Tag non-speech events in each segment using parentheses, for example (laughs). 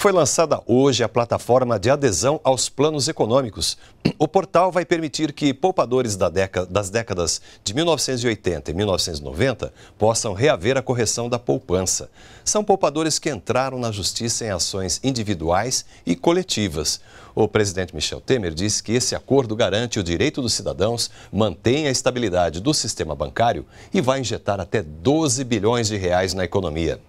Foi lançada hoje a plataforma de adesão aos planos econômicos. O portal vai permitir que poupadores da década, das décadas de 1980 e 1990 possam reaver a correção da poupança. São poupadores que entraram na justiça em ações individuais e coletivas. O presidente Michel Temer diz que esse acordo garante o direito dos cidadãos, mantém a estabilidade do sistema bancário e vai injetar até 12 bilhões de reais na economia.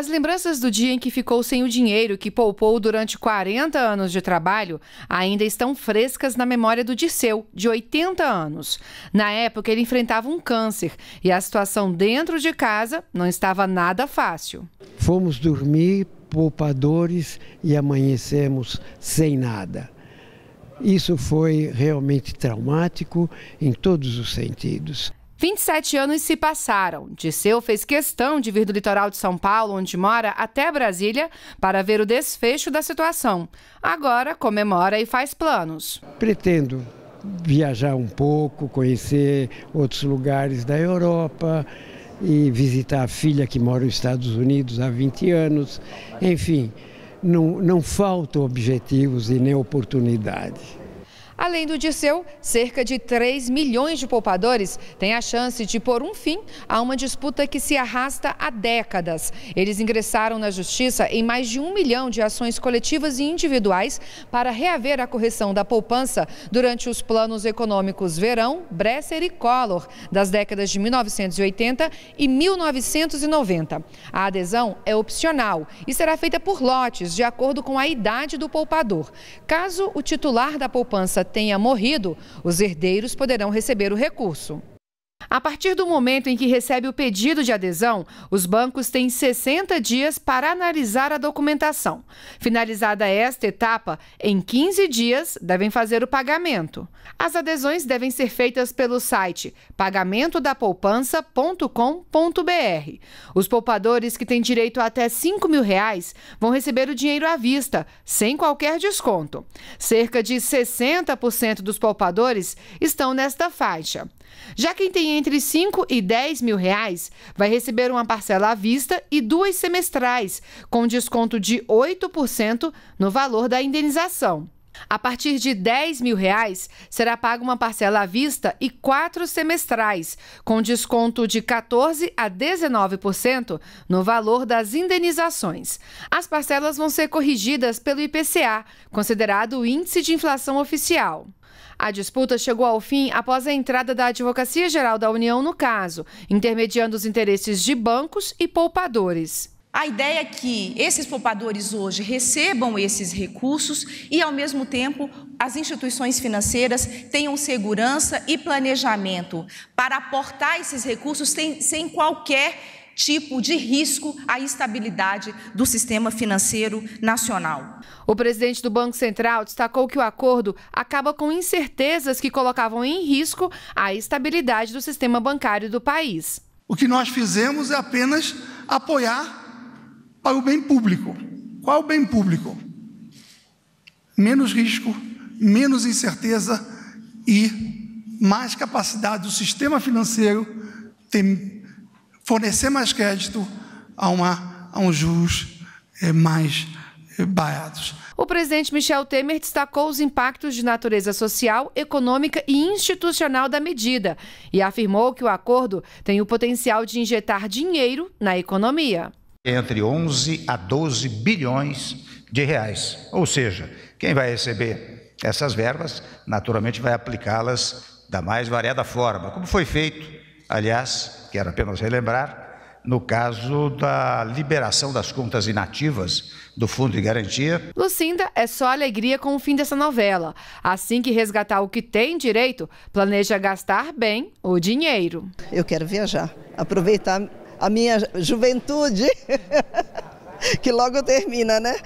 As lembranças do dia em que ficou sem o dinheiro que poupou durante 40 anos de trabalho ainda estão frescas na memória do disseu de 80 anos. Na época, ele enfrentava um câncer e a situação dentro de casa não estava nada fácil. Fomos dormir poupadores e amanhecemos sem nada. Isso foi realmente traumático em todos os sentidos. 27 anos se passaram. Disseu fez questão de vir do litoral de São Paulo, onde mora, até Brasília para ver o desfecho da situação. Agora comemora e faz planos. Pretendo viajar um pouco, conhecer outros lugares da Europa e visitar a filha que mora nos Estados Unidos há 20 anos. Enfim, não, não faltam objetivos e nem oportunidade. Além do Dirceu, cerca de 3 milhões de poupadores têm a chance de pôr um fim a uma disputa que se arrasta há décadas. Eles ingressaram na justiça em mais de um milhão de ações coletivas e individuais para reaver a correção da poupança durante os planos econômicos Verão, Bresser e Collor das décadas de 1980 e 1990. A adesão é opcional e será feita por lotes, de acordo com a idade do poupador. Caso o titular da poupança tenha morrido, os herdeiros poderão receber o recurso. A partir do momento em que recebe o pedido de adesão, os bancos têm 60 dias para analisar a documentação. Finalizada esta etapa, em 15 dias devem fazer o pagamento. As adesões devem ser feitas pelo site pagamentodapoupança.com.br. Os poupadores que têm direito a até 5 mil reais vão receber o dinheiro à vista, sem qualquer desconto. Cerca de 60% dos poupadores estão nesta faixa. Já quem tem entre 5 e 10 mil reais vai receber uma parcela à vista e duas semestrais, com desconto de 8% no valor da indenização. A partir de 10 mil reais, será paga uma parcela à vista e quatro semestrais, com desconto de 14% a 19% no valor das indenizações. As parcelas vão ser corrigidas pelo IPCA, considerado o Índice de Inflação Oficial. A disputa chegou ao fim após a entrada da Advocacia Geral da União no caso, intermediando os interesses de bancos e poupadores. A ideia é que esses poupadores hoje recebam esses recursos e, ao mesmo tempo, as instituições financeiras tenham segurança e planejamento para aportar esses recursos sem, sem qualquer tipo de risco à estabilidade do sistema financeiro nacional. O presidente do Banco Central destacou que o acordo acaba com incertezas que colocavam em risco a estabilidade do sistema bancário do país. O que nós fizemos é apenas apoiar para o bem público. Qual o bem público? Menos risco, menos incerteza e mais capacidade do sistema financeiro ter fornecer mais crédito a, uma, a um juros é, mais é, O presidente Michel Temer destacou os impactos de natureza social, econômica e institucional da medida e afirmou que o acordo tem o potencial de injetar dinheiro na economia. Entre 11 a 12 bilhões de reais. Ou seja, quem vai receber essas verbas, naturalmente vai aplicá-las da mais variada forma, como foi feito Aliás, quero apenas relembrar, no caso da liberação das contas inativas do Fundo de Garantia. Lucinda é só alegria com o fim dessa novela. Assim que resgatar o que tem direito, planeja gastar bem o dinheiro. Eu quero viajar, aproveitar a minha juventude, (laughs) que logo termina, né?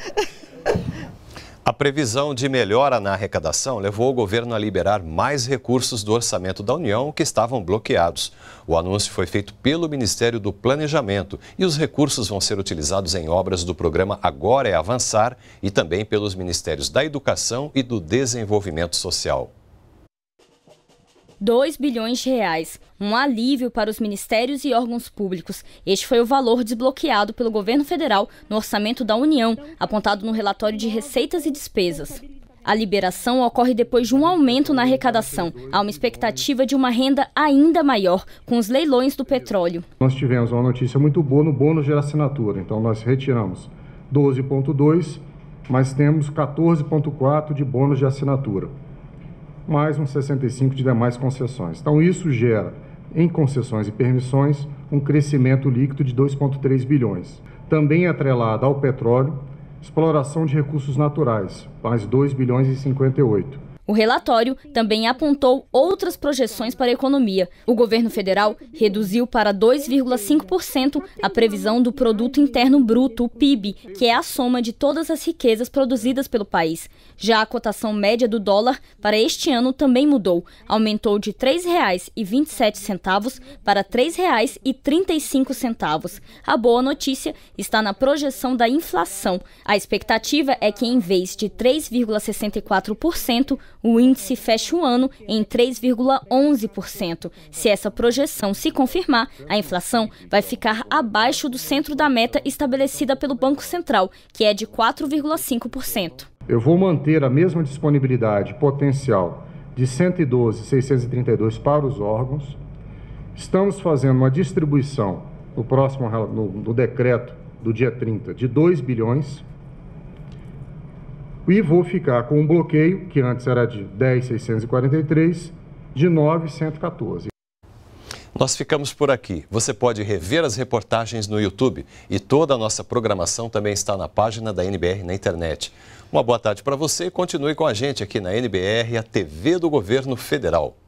A previsão de melhora na arrecadação levou o governo a liberar mais recursos do orçamento da União que estavam bloqueados. O anúncio foi feito pelo Ministério do Planejamento e os recursos vão ser utilizados em obras do programa Agora é Avançar e também pelos Ministérios da Educação e do Desenvolvimento Social. 2 bilhões de reais, um alívio para os ministérios e órgãos públicos. Este foi o valor desbloqueado pelo governo federal no orçamento da União, apontado no relatório de receitas e despesas. A liberação ocorre depois de um aumento na arrecadação. Há uma expectativa de uma renda ainda maior com os leilões do petróleo. Nós tivemos uma notícia muito boa no bônus de assinatura, então nós retiramos 12,2, mas temos 14,4 de bônus de assinatura mais uns 65 de demais concessões. Então, isso gera, em concessões e permissões, um crescimento líquido de 2,3 bilhões. Também é atrelada ao petróleo, exploração de recursos naturais, mais 2 bilhões e 58. O relatório também apontou outras projeções para a economia. O governo federal reduziu para 2,5% a previsão do produto interno bruto, o PIB, que é a soma de todas as riquezas produzidas pelo país. Já a cotação média do dólar para este ano também mudou, aumentou de R$ 3,27 para R$ 3,35. A boa notícia está na projeção da inflação. A expectativa é que em vez de 3,64%, o índice fecha o ano em 3,11%. Se essa projeção se confirmar, a inflação vai ficar abaixo do centro da meta estabelecida pelo Banco Central, que é de 4,5%. Eu vou manter a mesma disponibilidade potencial de 112.632 para os órgãos. Estamos fazendo uma distribuição no próximo no, no decreto do dia 30 de 2 bilhões e vou ficar com um bloqueio, que antes era de 10,643, de 9,114. Nós ficamos por aqui. Você pode rever as reportagens no YouTube e toda a nossa programação também está na página da NBR na internet. Uma boa tarde para você e continue com a gente aqui na NBR, a TV do Governo Federal.